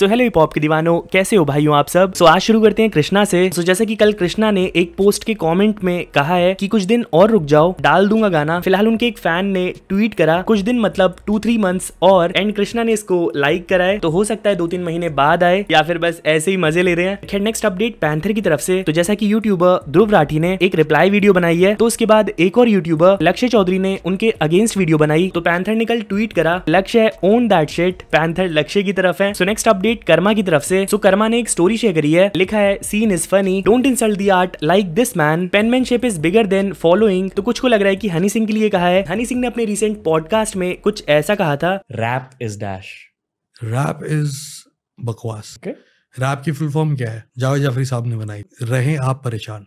So hello hip hop के दीवानों कैसे हो भाइयों आप सब सो so, आज शुरू करते हैं कृष्णा से सो so, जैसे कि कल कृष्णा ने एक पोस्ट के कमेंट में कहा है कि कुछ दिन और रुक जाओ डाल दूंगा गाना फिलहाल उनके एक फैन ने ट्वीट करा कुछ दिन मतलब टू थ्री मंथ्स और एंड कृष्णा ने इसको लाइक कराए तो हो सकता है दो तीन महीने बाद आए या फिर बस ऐसे ही मजे ले रहे हैं खैर नेक्स्ट अपडेट पैंथर की तरफ से तो जैसा की यूट्यूबर ध्रुव राठी ने एक रिप्लाई वीडियो बनाई है तो उसके बाद एक और यूट्यूबर लक्ष्य चौधरी ने उनके अगेंस्ट वीडियो बनाई तो पैंथर ने कल ट्वीट करा लक्ष्य ओन दैट शेट पैंथर लक्ष्य की तरफ है so next update update Karma की तरफ से सो कर्मा ने एक स्टोरी शेयर करी है लिखा है scene is funny don't insult the art like this man penmanship is bigger than following तो कुछ को लग रहा है की हनी सिंह के लिए कहा है हनी सिंह ने अपने रिसेंट पॉडकास्ट में कुछ ऐसा कहा था rap is dash rap is बकवास रैप की फुल फॉर्म क्या है जावेद जाफरी साहब ने बनाई रहे आप परेशान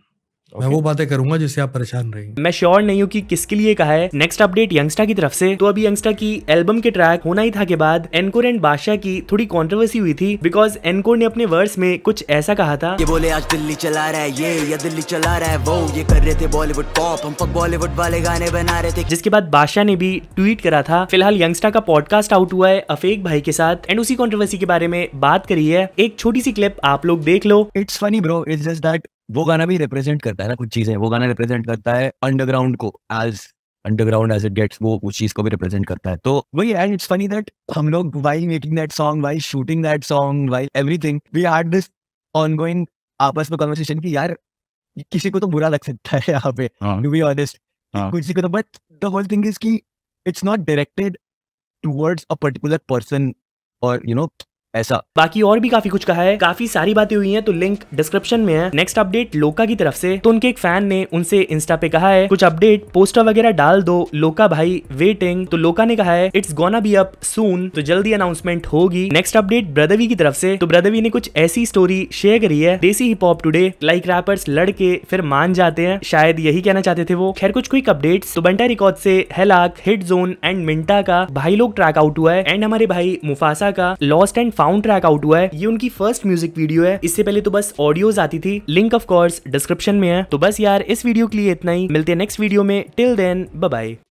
okay. मैं वो बातें करूंगा जिससे आप परेशान रहेंगे मैं श्योर नहीं हूँ कि किसके लिए कहा है नेक्स्ट अपडेट यंगस्टा की तरफ से तो अभी यंगस्टा की एल्बम के ट्रैक होना ही था के बाद एनकोर एंड बादशाह की थोड़ी कॉन्ट्रोवर्सी हुई थी बिकॉज एनकोर ने अपने वर्ड में कुछ ऐसा कहा था ये बोले आज दिल्ली चला रहा है ये या दिल्ली चला रहा है वो ये कर रहे थे बॉलीवुड पॉप हम बॉलीवुड वाले गाने बना रहे थे जिसके बाद बादशाह ने भी ट्वीट करा था फिलहाल यंगस्टा का पॉडकास्ट आउट हुआ है अफेक भाई के साथ एंड उसी कॉन्ट्रोवर्सी के बारे में बात करी है एक छोटी सी क्लिप आप लोग देख लो it's funny bro it's just that वो गाना भी रिप्रेजेंट करता है ना कुछ चीजें वो गाना रिप्रेजेंट करता है अंडरग्राउंड को as underground as it gets वो उस चीज को भी रिप्रेजेंट करता है तो वही एंड इट्स फनी दैट हम लोग while making that song while shooting that song while everything we had this ongoing आपस में कन्वर्सेशन की यार किसी को तो बुरा लग सकता है यहाँ पे टू बी ऑनेस्ट किसी को तो but the whole thing is की it's not directed towards a particular person और यू नो ऐसा बाकी और भी काफी कुछ कहा है काफी सारी बातें हुई हैं तो लिंक डिस्क्रिप्शन में है नेक्स्ट अपडेट लोका की तरफ से तो उनके एक फैन ने उनसे इंस्टा पे कहा है कुछ अपडेट पोस्टर वगैरह डाल दो लोका भाई वेटिंग तो लोका ने कहा है it's gonna be up soon तो जल्दी अनाउंसमेंट होगी नेक्स्ट अपडेट ब्रदवी की तरफ से तो ब्रदवी ने कुछ ऐसी स्टोरी शेयर करी है देसी hip hop today like rappers लड़के फिर मान जाते हैं शायद यही कहना चाहते थे वो खैर कुछ क्विक अपडेट तो बंटा रिकॉर्ड से हेलाक हिट जोन एंड मिंटा का भाई लोग ट्रैक आउट हुआ है एंड हमारे भाई मुफासा का lost and soundtrack out हुआ है ये उनकी फर्स्ट म्यूजिक वीडियो है इससे पहले तो बस ऑडियोज आती थी लिंक ऑफ कोर्स डिस्क्रिप्शन में है तो बस यार इस वीडियो के लिए इतना ही मिलते हैं नेक्स्ट वीडियो में टिल देन बाय